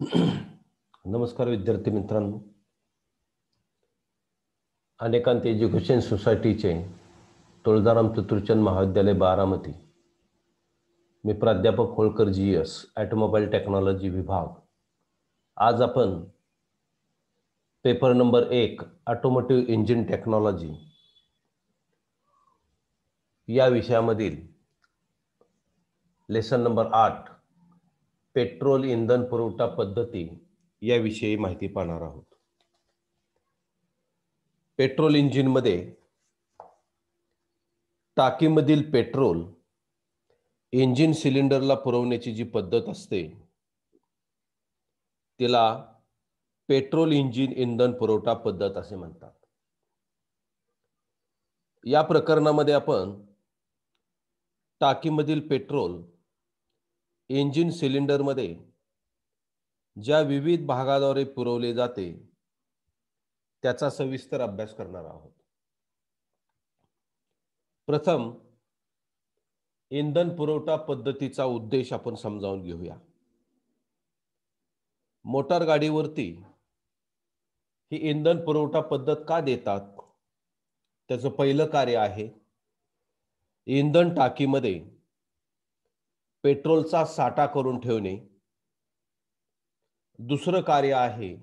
नमस्कार विद्यार्थी मित्रांनो अनेकांत एज्युकेशन सोसायटीचे तुळजाराम चतुर्चंद महाविद्यालय बारामती मी प्राध्यापक Holkar G S automobile technology विभाग आज आपण पेपर नंबर एक ऑटोमोटिव्ह इंजिन टेक्नॉलॉजी या विषयामधील लेसन नंबर आठ पेट्रोल इंधन पुरवठा पद्धती याविषयी माहिती पाहणार आहोत पेट्रोल इंजिनमध्ये टाकीमधील पेट्रोल इंजिन सिलेंडरला पुरवण्याची जी पद्धत असते तिला पेट्रोल इंजिन इंधन पुरवठा पद्धत असे म्हणतात या प्रकरणामध्ये आपण टाकीमधील पेट्रोल इंजिन सिलेंडरमध्ये ज्या विविध भागाद्वारे पुरवले जाते त्याचा सविस्तर अभ्यास करणार आहोत प्रथम इंधन पुरवठा पद्धतीचा उद्देश आपण समजावून घेऊया मोटार गाडीवरती ही इंधन पुरवठा पद्धत का देतात त्याचं पहिलं कार्य आहे इंधन टाकीमध्ये पेट्रोलचा साठा करून ठेवणे दुसरं कार्य आहे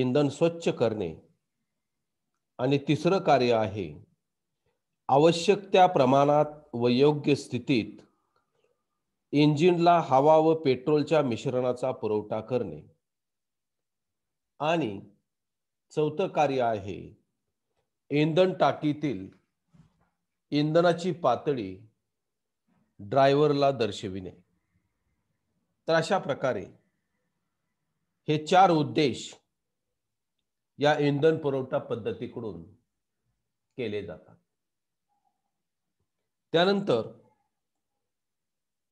इंधन स्वच्छ करणे आणि तिसरं कार्य आहे आवश्यक त्या प्रमाणात व योग्य स्थितीत इंजिनला हवा व पेट्रोलच्या मिश्रणाचा पुरवठा करणे आणि चौथं कार्य आहे इंधन टाकीतील इंधनाची पातळी ड्रायव्हरला दर्शविणे तर अशा प्रकारे हे चार उद्देश या इंधन पुरवठा पद्धतीकडून केले जातात त्यानंतर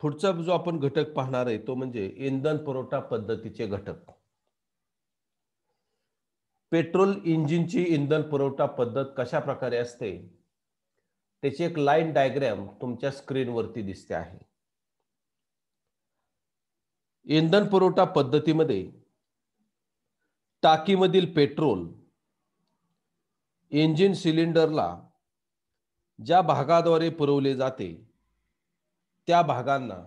पुढचा जो आपण घटक पाहणार आहे तो म्हणजे इंधन पुरवठा पद्धतीचे घटक पेट्रोल इंजिनची इंधन पुरवठा पद्धत कशा प्रकारे असते त्याची एक लाईन डायग्रॅम तुमच्या स्क्रीनवरती दिसते आहे इंधन पुरवठा पद्धतीमध्ये टाकीमधील पेट्रोल इंजिन सिलेंडरला ज्या भागाद्वारे पुरवले जाते त्या भागांना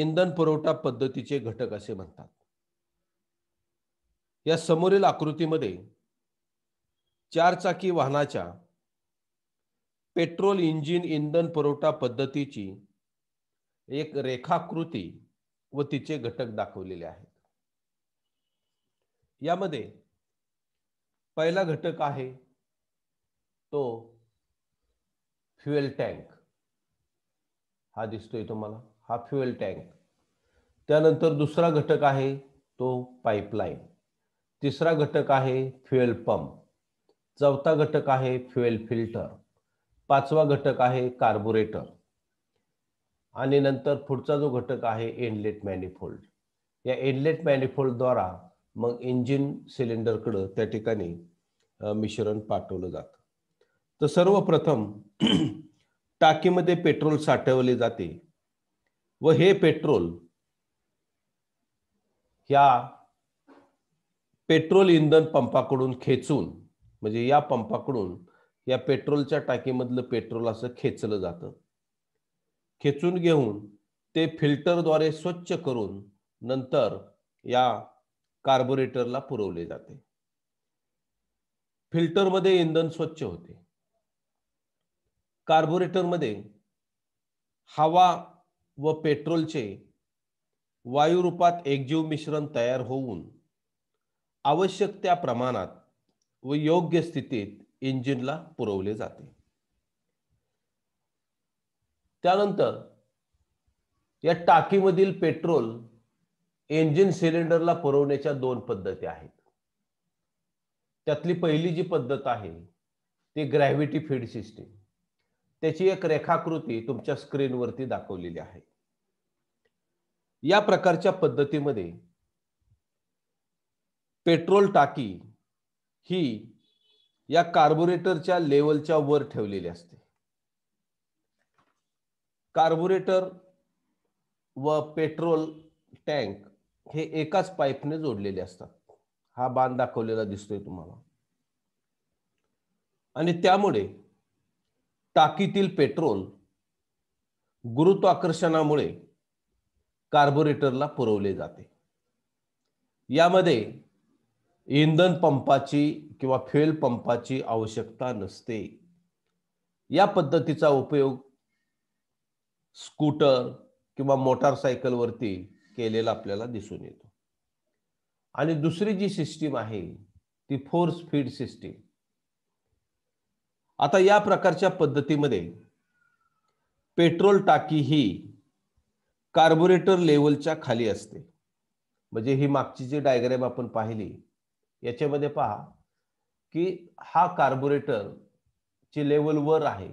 इंधन पुरवठा पद्धतीचे घटक असे म्हणतात या समोरील आकृतीमध्ये चारचाकी वाहनाच्या पेट्रोल इंजिन इंधन पुरवठा पद्धतीची एक रेखाकृती व तिचे घटक दाखवलेले आहेत यामध्ये पहिला घटक आहे तो फ्युएल टँक हा दिसतोय तुम्हाला हा फ्युएल टँक त्यानंतर दुसरा घटक आहे तो पाईपलाईन तिसरा घटक आहे फ्युएल पंप चौथा घटक आहे फ्युएल फिल्टर पाचवा घटक आहे कार्बोरेटर आणि नंतर पुढचा जो घटक आहे एनलेट मॅनिफोल्ड या एनलेट मॅनिफोल्डद्वारा मग इंजिन सिलेंडरकडं त्या ठिकाणी मिश्रण पाठवलं जातं तर सर्वप्रथम टाकीमध्ये पेट्रोल साठवले जाते व हे पेट्रोल या पेट्रोल इंधन पंपाकडून खेचून म्हणजे या पंपाकडून या पेट्रोलच्या टाकीमधलं पेट्रोल असं खेचलं जातं खेचून घेऊन ते फिल्टरद्वारे स्वच्छ करून नंतर या कार्बोरेटरला पुरवले जाते फिल्टरमध्ये इंधन स्वच्छ होते कार्बोरेटरमध्ये हवा व पेट्रोलचे वायुरूपात एकजीव मिश्रण तयार होऊन आवश्यक त्या प्रमाणात व योग्य स्थितीत इंजिनला पुरवले जाते त्यानंतर या टाकीमधील पेट्रोल इंजिन सिलेंडरला पुरवण्याच्या दोन पद्धती आहेत त्यातली पहिली जी पद्धत आहे ती ग्रॅव्हिटी फीड सिस्टीम त्याची एक रेखाकृती तुमच्या स्क्रीनवरती दाखवलेली आहे या प्रकारच्या पद्धतीमध्ये पेट्रोल टाकी ही या कार्बोरेटरच्या लेवलच्या वर ठेवलेले असते कार्बोरेटर व पेट्रोल टँक हे एकाच पाईपने जोडलेले असतात हा बांध दाखवलेला दिसतोय तुम्हाला आणि त्यामुळे टाकीतील पेट्रोल गुरुत्वाकर्षणामुळे कार्बोरेटरला पुरवले जाते यामध्ये इंधन पंपाची किंवा फ्युएल पंपाची आवश्यकता नसते या पद्धतीचा उपयोग स्कूटर किंवा मोटारसायकलवरती केलेला आपल्याला दिसून येतो आणि दुसरी जी सिस्टीम आहे ती फोर्स फीड सिस्टीम आता या प्रकारच्या पद्धतीमध्ये पेट्रोल टाकी ही कार्बोरेटर लेवलच्या खाली असते म्हणजे ही मागची जी डायग्रॅम आपण पाहिली याच्यामध्ये पहा की हा कार्बोरेटर ची लेवल वर आहे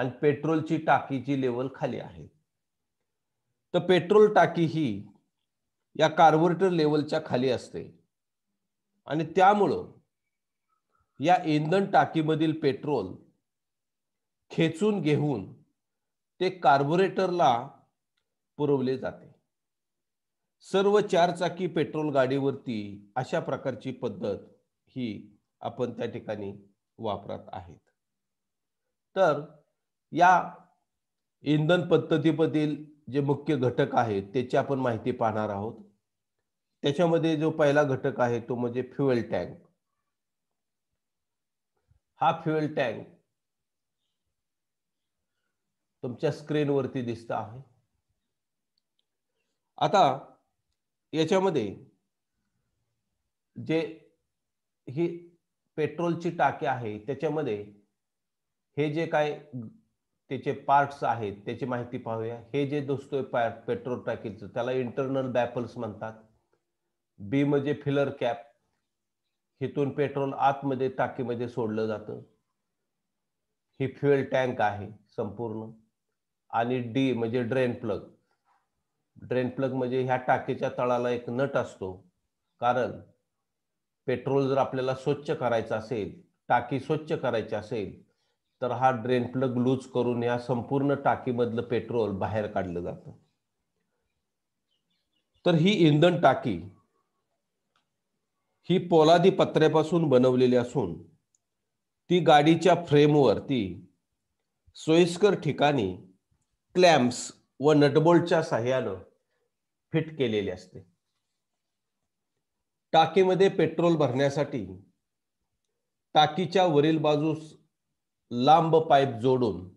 आणि पेट्रोलची टाकीची लेवल खाली आहे तर पेट्रोल टाकी ही या कार्बोरेटर लेवलच्या खाली असते आणि त्यामुळं या इंधन टाकीमधील पेट्रोल खेचून घेऊन ते कार्बोरेटरला पुरवले जाते सर्व चारचाकी पेट्रोल गाडीवरती अशा प्रकारची पद्धत ही आपण त्या ठिकाणी वापरत आहेत तर या इंधन पद्धतीमधील जे मुख्य घटक आहेत त्याची आपण माहिती पाहणार आहोत त्याच्यामध्ये जो पहिला घटक आहे तो म्हणजे फ्युएल टँक हा फ्युएल टँक तुमच्या स्क्रीनवरती दिसत आहे आता याच्यामध्ये जे ही पेट्रोलची टाकी आहे त्याच्यामध्ये हे जे काय त्याचे पार्ट्स आहेत त्याची माहिती पाहूया हे जे दोस्तोय पेट्रोल टाकीचं त्याला इंटरनल बॅपल्स म्हणतात बी म्हणजे फिलर कॅप हिथून पेट्रोल आतमध्ये टाकीमध्ये सोडलं जातं ही फ्युएल टँक आहे संपूर्ण आणि डी म्हणजे ड्रेन प्लग ड्रेन प्लग म्हणजे ह्या टाकीच्या तळाला एक नट असतो कारण पेट्रोल जर आपल्याला स्वच्छ करायचं असेल टाकी स्वच्छ करायची असेल तर हा ड्रेन प्लग लूज करून या संपूर्ण टाकीमधलं पेट्रोल बाहेर काढलं जात तर ही इंधन टाकी ही पोलादी पत्र्यापासून बनवलेली असून ती गाडीच्या फ्रेमवरती सोयीस्कर ठिकाणी क्लॅम्प्स व नटबोल्टच्या साह्यानं फिट केलेली असते टाकीमध्ये पेट्रोल भरण्यासाठी टाकीच्या वरील बाजूस लांब पाईप जोडून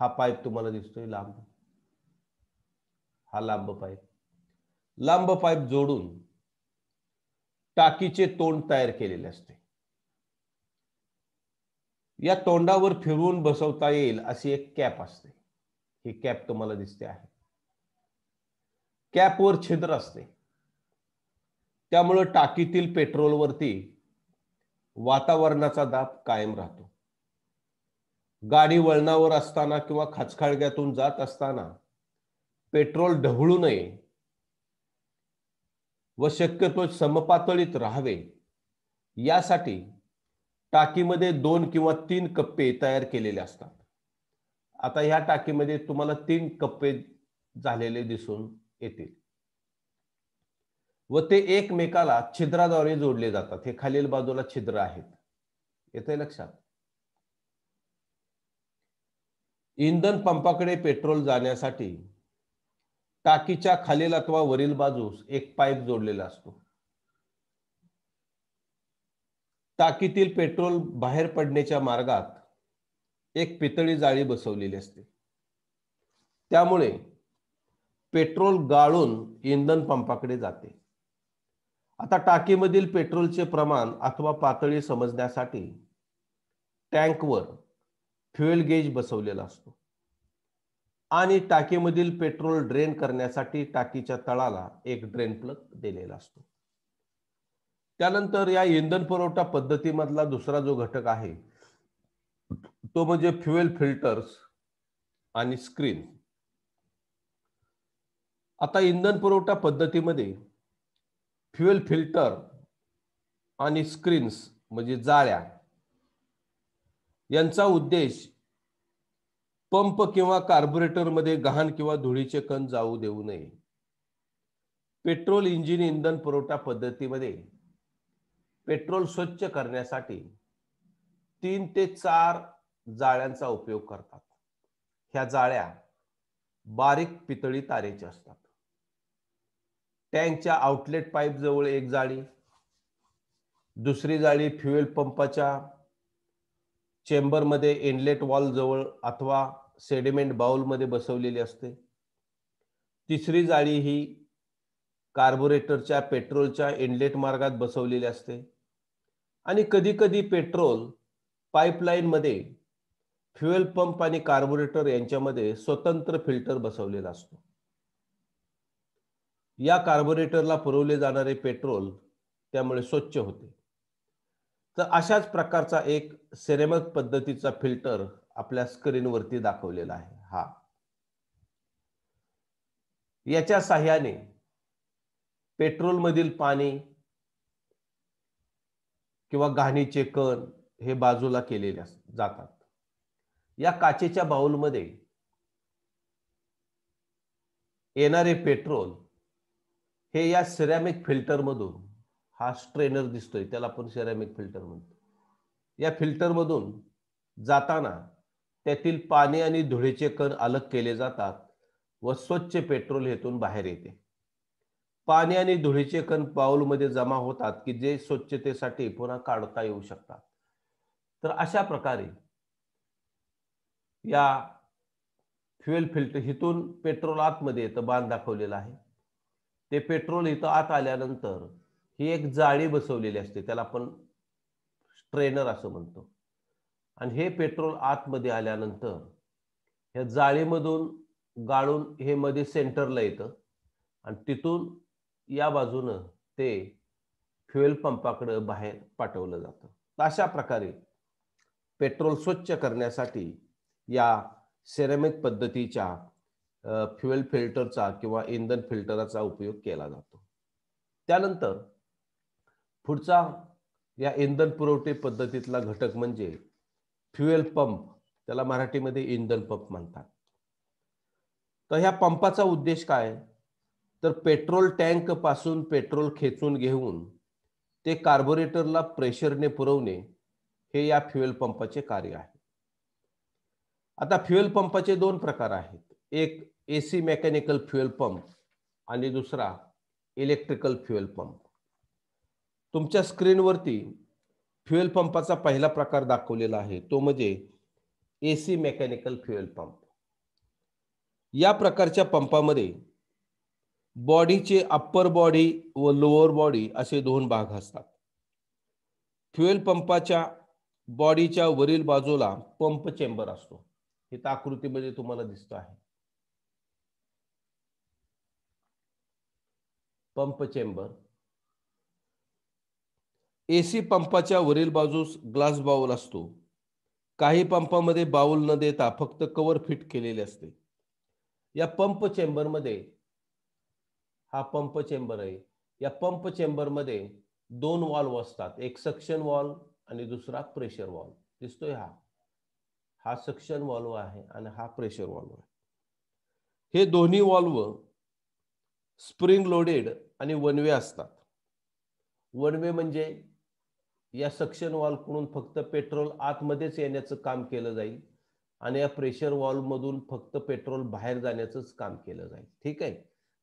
हा पाईप तुम्हाला दिसतोय लांब हा लांब पाईप लांब पाईप जोडून टाकीचे तोंड तयार केलेले असते या तोंडावर फिरवून बसवता येईल अशी एक कॅप असते ही कॅप तुम्हाला दिसते आहे कॅपवर छिद्र असते त्यामुळं टाकीतील पेट्रोलवरती वातावरणाचा दाब कायम राहतो गाडी वळणावर असताना किंवा खाचखाळग्यातून जात असताना पेट्रोल ढवळू नये व शक्यतो समपातळीत राहावे यासाठी टाकीमध्ये दोन किंवा तीन कप्पे तयार केलेले असतात आता ह्या टाकीमध्ये तुम्हाला तीन कप्पे झालेले दिसून येतील व ते एकमेकाला छिद्राद्वारे जोडले जातात हे खालील बाजूला छिद्र आहेत येत लक्षात इंधन पंपाकडे पेट्रोल जाण्यासाठी टाकीच्या खालील अथवा वरील बाजूस एक पाईप जोडलेला असतो टाकीतील पेट्रोल बाहेर पडण्याच्या मार्गात एक पितळी जाळी बसवलेली असते त्यामुळे पेट्रोल गाळून इंधन पंपाकडे जाते आता टाकीमधील पेट्रोलचे प्रमाण अथवा पातळी समजण्यासाठी टँकवर फ्युएल गेज बसवलेला असतो आणि टाकीमधील पेट्रोल ड्रेन करण्यासाठी टाकीच्या तळाला एक ड्रेन प्लग दिलेला असतो त्यानंतर या इंधन पुरवठा पद्धतीमधला दुसरा जो घटक आहे तो म्हणजे फ्युएल फिल्टर्स आणि स्क्रीन आता इंधन पुरवठा पद्धतीमध्ये फ्युएल फिल्टर आणि स्क्रीन्स म्हणजे जाळ्या यांचा उद्देश पंप किंवा कार्बोरेटरमध्ये गहाण किंवा धुळीचे कण जाऊ देऊ नये पेट्रोल इंजिन इंधन पुरवठा पद्धतीमध्ये पेट्रोल स्वच्छ करण्यासाठी तीन ते चार जाळ्यांचा उपयोग करतात ह्या जाळ्या बारीक पितळी तारेच्या असतात टँकच्या आउटलेट पाईप जवळ एक जाळी दुसरी जाळी फ्युएल पंपाच्या चेंबरमध्ये इनलेट वॉल जवळ अथवा सेडिमेंट बाउलमध्ये बसवलेली असते तिसरी जाळी ही कार्बोरेटरच्या पेट्रोलच्या इनलेट मार्गात बसवलेली असते आणि कधी कधी पेट्रोल पाईपलाईनमध्ये फ्युएल पंप आणि कार्बोरेटर यांच्यामध्ये स्वतंत्र फिल्टर बसवलेला असतो या कार्बोरेटरला पुरवले जाणारे पेट्रोल त्यामुळे स्वच्छ होते तर अशाच प्रकारचा एक सेरेमक पद्धतीचा फिल्टर आपल्या स्क्रीनवरती दाखवलेला आहे हा याच्या साह्याने पेट्रोलमधील पाणी किंवा घाणीचे कण हे बाजूला केलेले जातात या काचेच्या बाऊलमध्ये येणारे पेट्रोल हे या सिरॅमिक फिल्टरमधून हा स्ट्रेनर दिसतोय त्याला आपण सिरॅमिक फिल्टर म्हणतो या फिल्टरमधून जाताना त्यातील पाणी आणि धुळेचे कण अलग केले जातात व स्वच्छ पेट्रोल हेतून बाहेर येते पाणी आणि धुळेचे कण पाऊलमध्ये जमा होतात की जे स्वच्छतेसाठी पुन्हा काढता येऊ शकतात तर अशा प्रकारे या फ्युएल फिल्टर हिथून पेट्रोल आतमध्ये येतं बांध दाखवलेला आहे ते पेट्रोल इथं आत आल्यानंतर ही एक जाळी बसवलेली असते त्याला आपण स्ट्रेनर असं म्हणतो आणि हे पेट्रोल आतमध्ये आल्यानंतर ह्या जाळीमधून गाळून हे मध्ये सेंटरला येतं आणि तिथून या बाजूनं ते फ्युएल पंपाकडं बाहेर पाठवलं जातं अशा प्रकारे पेट्रोल स्वच्छ करण्यासाठी या सेरेमिक पद्धतीच्या फ्युएल फिल्टरचा किंवा इंधन फिल्टरचा उपयोग केला जातो त्यानंतर पुढचा या इंधन पुरवठे पद्धतीतला घटक म्हणजे फ्युएल पंप त्याला मराठीमध्ये इंधन पंप म्हणतात तर ह्या पंपाचा उद्देश काय तर पेट्रोल टँक पासून पेट्रोल खेचून घेऊन ते कार्बोरेटरला प्रेशरने पुरवणे हे या फ्युएल पंपाचे कार्य आहे आता फ्युएल पंपाचे दोन प्रकार आहेत एक A C mechanical fuel pump आणि दुसरा इलेक्ट्रिकल फ्युएल पंप तुमच्या स्क्रीनवरती फ्युएल पंपाचा पहिला प्रकार दाखवलेला आहे तो म्हणजे एसी मेकॅनिकल फ्युएल पंप या प्रकारच्या पंपामध्ये बॉडीचे अप्पर बॉडी व लोअर बॉडी असे दोन भाग असतात फ्युएल पंपाच्या बॉडीच्या वरील बाजूला पंप चेंबर असतो हे आकृतीमध्ये तुम्हाला दिसतो आहे पंप चेंबर एसी पंपाच्या वरील बाजूस ग्लास बाउल असतो काही पंपामध्ये बाउल न देता फक्त कवर फिट केलेले असते या पंप चेंबरमध्ये हा पंप चेंबर आहे या पंप चेंबरमध्ये दोन वॉल्व असतात एक सक्शन वॉल्व आणि दुसरा प्रेशर वॉल्व दिसतोय हा हा सक्शन वॉल्व आहे आणि हा प्रेशर वॉल्व आहे हे दोन्ही वॉल्व स्प्रिंग लोडेड आणि वन वे असतात वन वे म्हणजे या सक्शन कडून फक्त पेट्रोल आतमध्येच येण्याचं काम केलं जाईल आणि या प्रेशर मधून फक्त पेट्रोल बाहेर जाण्याचंच काम केलं जाईल ठीक आहे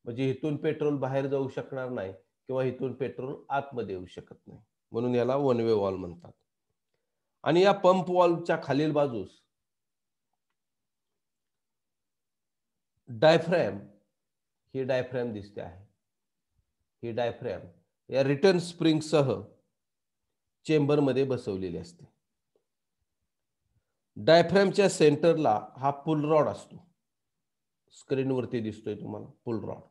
म्हणजे इथून पेट्रोल बाहेर जाऊ शकणार नाही किंवा इथून पेट्रोल आतमध्ये येऊ शकत नाही म्हणून याला वन वे वॉल म्हणतात आणि या पंप वॉल्वच्या खालील बाजूस डायफ्रॅम ही डायफ्रॅम दिसते आहे ही डायफ्रॅम या रिटर्न स्प्रिंग चेंबर चेंबरमध्ये बसवलेली असते डायफ्रॅमच्या सेंटरला हा पुल रॉड असतो वरती दिसतोय तुम्हाला पुल रॉड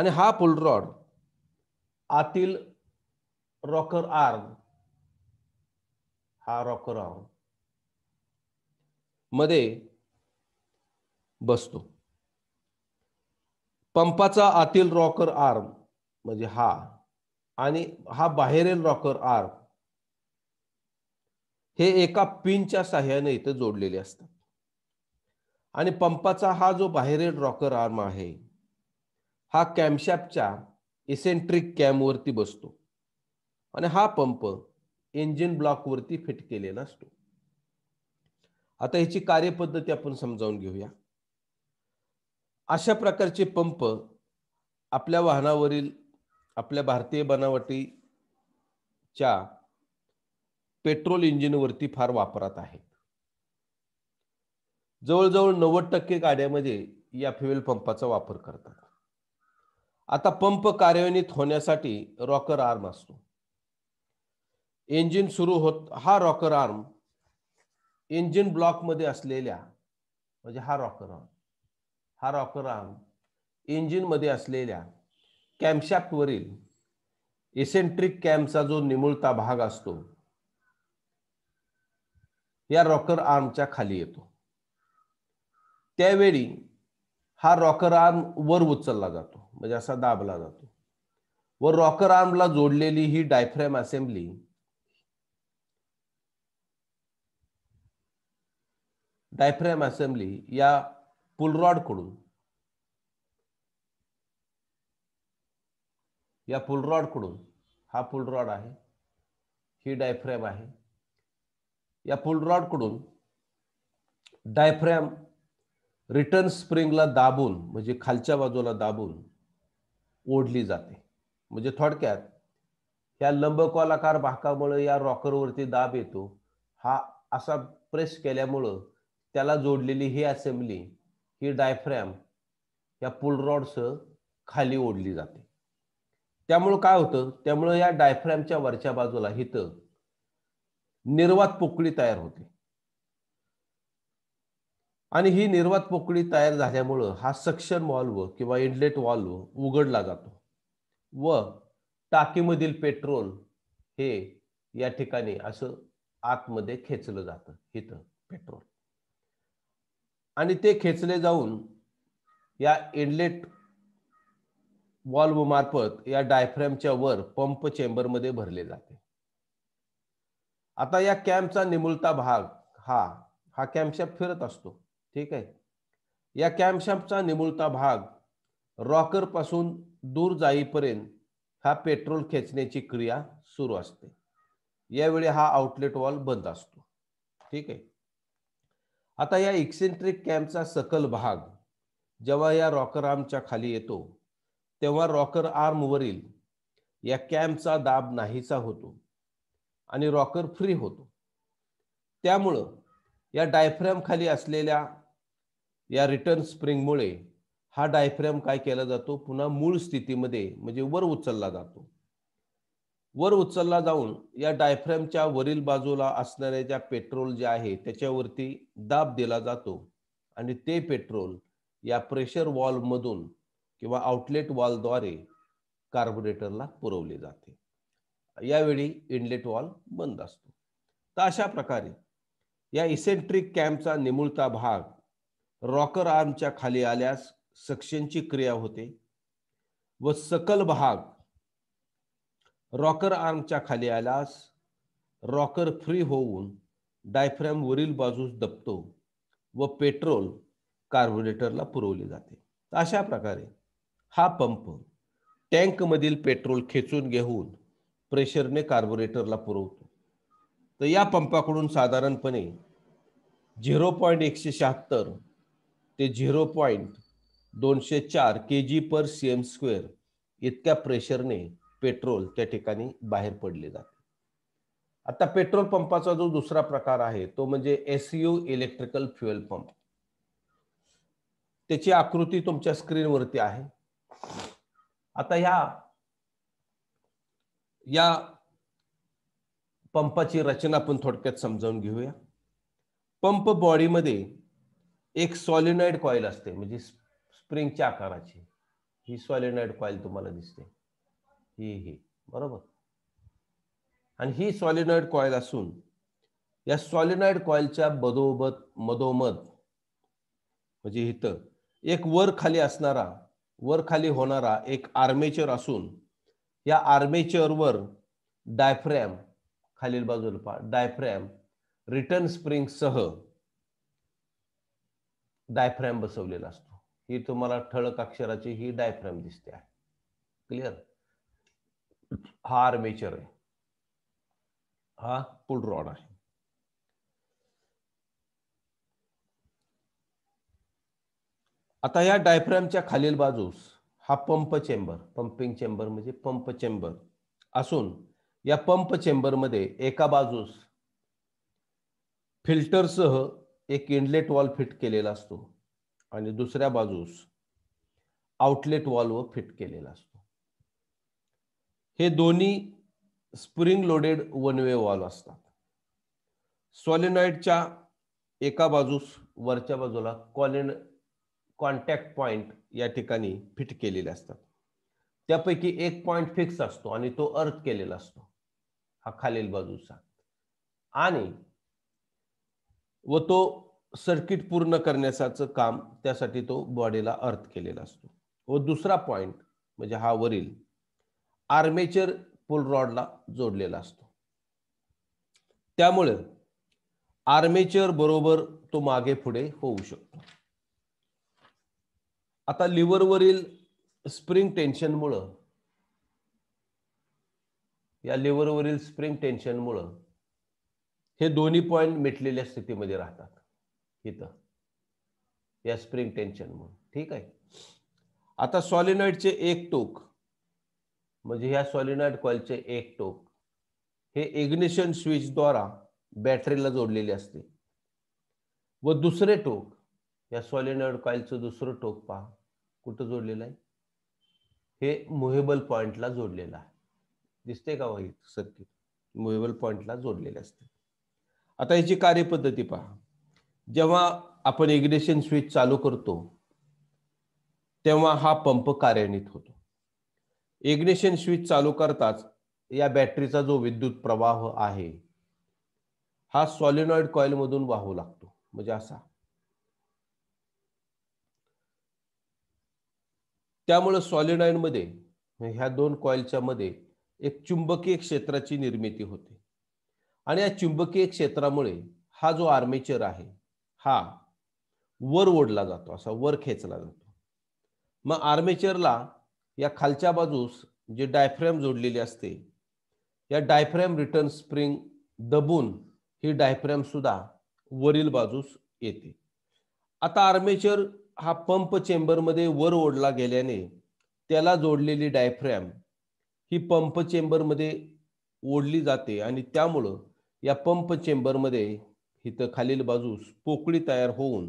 आणि हा पुल रॉड आतील रॉकर आर्म हा रॉकर आर्म मध्ये बसतो पंपाचा आतील रॉकर आर्म म्हणजे हा आणि हा बाहेरील रॉकर आर्म हे एका पिनच्या साह्याने इथे जोडलेले असतात आणि पंपाचा हा जो बाहेरील रॉकर आर्म आहे हा कॅमशॅपच्या इसेंट्रिक कॅमवरती बसतो आणि हा पंप इंजिन ब्लॉकवरती फिट केलेला असतो आता ह्याची कार्यपद्धती आपण समजावून घेऊया अशा प्रकारचे पंप आपल्या वाहनावरील आपल्या भारतीय बनावटीच्या पेट्रोल इंजिनवरती फार वापरात आहेत जवळजवळ नव्वद टक्के गाड्यामध्ये या फ्युएल पंपाचा वापर करतात आता पंप कार्यान्वित होण्यासाठी रॉकर आर्म असतो इंजिन सुरू होत हा रॉकर आर्म इंजिन ब्लॉकमध्ये असलेल्या म्हणजे हा रॉकर आर्म हा रॉकर आर्म इंजिनमध्ये असलेल्या वरील इसेंट्रिक कॅम्पचा जो निमुळता भाग असतो या रॉकर आर्मच्या खाली येतो त्यावेळी हा रॉकर आर्म वर उचलला जातो म्हणजे असा दाबला जातो व रॉकर आर्मला जोडलेली ही डायफ्रॅम असेंब्ली डायफ्रॅम असेंब्ली या कडून या कडून हा पुलरॉड आहे ही डायफ्रॅम आहे या कडून डायफ्रॅम रिटर्न स्प्रिंगला दाबून म्हणजे खालच्या बाजूला दाबून ओढली जाते म्हणजे थोडक्यात या लंबकोलाकार भाकामुळे या रॉकरवरती दाब येतो हा असा प्रेस केल्यामुळं त्याला जोडलेली ही असेंब्ली ही डायफ्रॅम या पुल खाली ओढली जाते त्यामुळं काय होतं त्यामुळं या डायफ्रॅमच्या वरच्या बाजूला इथं निर्वात पोकळी तयार होते आणि ही निर्वात पोकळी तयार झाल्यामुळं हा सक्शन वॉल्व किंवा इनलेट वॉल्व उघडला जातो व टाकीमधील पेट्रोल हे या ठिकाणी असं आतमध्ये खेचलं जातं इथं पेट्रोल आणि ते खेचले जाऊन या इनलेट वॉल्व मार्फत या डायफ्रॅमच्या वर पंप चेंबरमध्ये भरले जाते आता या कॅम्पचा निमुळता भाग हा हा कॅम्पशॅप फिरत असतो ठीक आहे या कॅम्पशॅम्पचा निमुळता भाग रॉकर पासून दूर जाईपर्यंत हा पेट्रोल खेचण्याची क्रिया सुरू असते यावेळी हा आउटलेट वॉल बंद असतो ठीक आहे आता या एक्सेंट्रिक कॅम्पचा सकल भाग जेव्हा या रॉकर आर्मच्या खाली येतो तेव्हा रॉकर आर्मवरील या कॅम्पचा दाब नाहीसा होतो आणि रॉकर फ्री होतो त्यामुळं या डायफ्रॅम खाली असलेल्या या रिटर्न स्प्रिंगमुळे हा डायफ्रॅम काय केला जातो पुन्हा मूळ स्थितीमध्ये म्हणजे वर उचलला जातो वर उचलला जाऊन या डायफ्रॅमच्या वरील बाजूला असणाऱ्या ज्या पेट्रोल जे आहे त्याच्यावरती दाब दिला जातो आणि ते पेट्रोल या प्रेशर वॉलमधून किंवा आउटलेट वॉलद्वारे कार्बोरेटरला पुरवले जाते यावेळी इनलेट वॉल बंद असतो तर अशा प्रकारे या इसेंट्रिक कॅम्पचा निमुळता भाग रॉकर आर्मच्या खाली आल्यास सक्शनची क्रिया होते व सकल भाग रॉकर आर्मच्या खाली आलास रॉकर फ्री होऊन डायफ्रॅम वरील बाजूस दबतो व पेट्रोल कार्बोरेटरला पुरवले जाते अशा प्रकारे हा पंप टँकमधील पेट्रोल खेचून घेऊन प्रेशरने कार्बोरेटरला पुरवतो तर या पंपाकडून साधारणपणे झिरो पॉईंट एकशे शहात्तर ते झिरो पॉईंट दोनशे चार K G per C M square इतक्या प्रेशरने पेट्रोल त्या ठिकाणी बाहेर पडले जाते आता पेट्रोल पंपाचा जो दुसरा प्रकार आहे तो म्हणजे एसयू इलेक्ट्रिकल फ्युएल पंप त्याची आकृती तुमच्या स्क्रीनवरती आहे आता ह्या या पंपाची रचना आपण थोडक्यात समजावून घेऊया पंप बॉडीमध्ये एक सॉलिनॉइड कॉईल असते म्हणजे स्प्रिंगच्या आकाराची ही सॉलिनॉइड कॉईल तुम्हाला दिसते ही ही बरोबर आणि ही सॉलिनॉइड कॉइल असून या सॉलिनॉइड कॉइलच्या बदोबत मधोमध म्हणजे इथं एक वर खाली असणारा वर खाली होणारा एक आर्मेचर असून या आर्मेचरवर डायफ्रॅम खालील बाजूला डायफ्रॅम रिटर्न स्प्रिंग सह डायफ्रॅम बसवलेला असतो ही तुम्हाला ठळक अक्षराची ही डायफ्रॅम दिसते आहे क्लिअर हा आर्मेचर आहे हा पुल रॉड आहे आता या डायफ्रॅमच्या खालील बाजूस हा पंप चेंबर पंपिंग चेंबर म्हणजे पंप चेंबर असून या पंप चेंबरमध्ये एका बाजूस फिल्टरसह एक इनलेट वॉल फिट केलेला असतो आणि दुसऱ्या बाजूस आउटलेट वॉल्व फिट केलेला असतो हे दोन्ही spring loaded one way valve असतात सॉलिनॉइडच्या एका बाजूस वरच्या बाजूला कॉलिन कॉन्टॅक्ट पॉइंट या ठिकाणी फिट केलेले असतात त्यापैकी एक पॉइंट फिक्स असतो आणि तो अर्थ केलेला असतो हा खालील बाजूचा आणि व तो सर्किट पूर्ण करण्याचं काम त्यासाठी तो बॉडीला अर्थ केलेला असतो व दुसरा पॉइंट म्हणजे हा वरील आर्मेचर पुल रॉडला जोडलेला असतो त्यामुळे आर्मेचर बरोबर तो मागे पुढे होऊ शकतो आता लिव्हरवरील स्प्रिंग टेन्शनमुळं या लिव्हरवरील स्प्रिंग टेन्शनमुळं हे दोन्ही पॉईंट मिटलेल्या स्थितीमध्ये राहतात इथं या स्प्रिंग मुळे ठीक आहे आता सॉलिनॉइडचे एक टोक म्हणजे ह्या सॉलिनॉइड कॉइलचे एक टोक हे इग्निशन द्वारा बॅटरीला जोडलेले असते व दुसरे टोक या सॉलिनॉइड कॉइलचं दुसरं टोक पहा कुठं जोडलेलं आहे हे मुहेबल पॉइंटला जोडलेलं आहे दिसते का वाईट हो सर्किट मुहेबल पॉइंटला जोडलेले असते आता याची कार्यपद्धती पहा जेव्हा आपण इग्निशन स्विच चालू करतो तेव्हा हा पंप कार्यान्वित होतो इग्निशन स्विच चालू करताच या बॅटरीचा जो विद्युत प्रवाह आहे हा सॉलिनॉइड मधून वाहू लागतो म्हणजे असा त्यामुळे मध्ये ह्या दोन कॉइलच्या मध्ये एक चुंबकीय क्षेत्राची निर्मिती होते आणि या चुंबकीय क्षेत्रामुळे हा जो आर्मेचर आहे हा वर ओढला जातो असा वर खेचला जातो मग आर्मेचरला या खालच्या बाजूस जे डायफ्रॅम जोडलेली असते या डायफ्रॅम रिटर्न स्प्रिंग दबून ही डायफ्रेम सुद्धा वरील बाजूस येते आता आर्मेचर हा पंप चेंबरमध्ये वर ओढला गेल्याने त्याला जोडलेली डायफ्रॅम ही पंप चेंबरमध्ये ओढली जाते आणि त्यामुळं या पंप चेंबरमध्ये इथं खालील बाजूस पोकळी तयार होऊन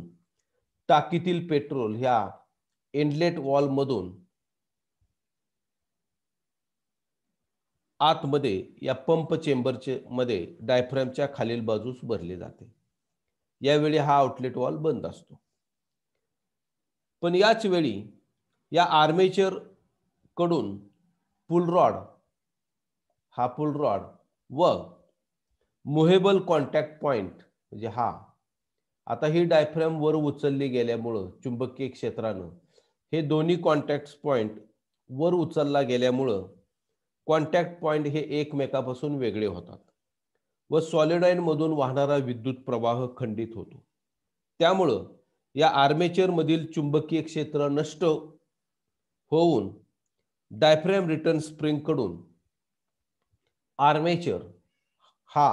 टाकीतील पेट्रोल ह्या एंडलेट वॉलमधून आतमध्ये या पंप चेंबरचे मध्ये डायफ्रॅमच्या खालील बाजूस भरले जाते यावेळी हा आउटलेट वॉल बंद असतो पण याच वेळी या आर्मेचर कडून पुल रॉड हा पुल रॉड व मुहेबल कॉन्टॅक्ट पॉइंट म्हणजे हा आता ही डायफ्रॅम वर उचलली गेल्यामुळं चुंबकीय क्षेत्रानं हे दोन्ही कॉन्टॅक्ट पॉइंट वर उचलला गेल्यामुळं कॉन्टॅक्ट पॉइंट हे एकमेकापासून वेगळे होतात व सॉलिडाईनमधून वाहणारा विद्युत प्रवाह खंडित होतो त्यामुळं या आर्मेचरमधील चुंबकीय क्षेत्र नष्ट होऊन डायफ्रॅम रिटर्न स्प्रिंगकडून आर्मेचर हा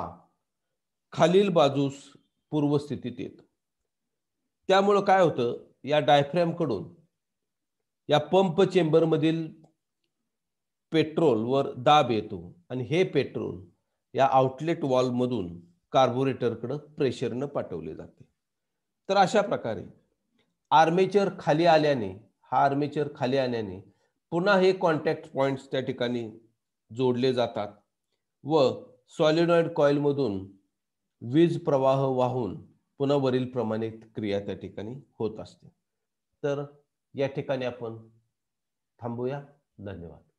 खालील बाजूस पूर्वस्थितीत येतो त्यामुळं काय होतं या डायफ्रॅमकडून या पंप चेंबरमधील पेट्रोलवर दाब येतो आणि हे पेट्रोल या आउटलेट वॉलमधून कार्बोरेटरकडं प्रेशरनं पाठवले जाते तर अशा प्रकारे आर्मेचर खाली आल्याने हा आर्मेचर खाली आल्याने पुन्हा हे कॉन्टॅक्ट पॉईंट्स त्या ठिकाणी जोडले जातात व सॉलिनॉइड कॉईलमधून वीज प्रवाह वाहून पुन्हा वरील प्रमाणे क्रिया त्या ठिकाणी होत असते तर या ठिकाणी आपण थांबूया धन्यवाद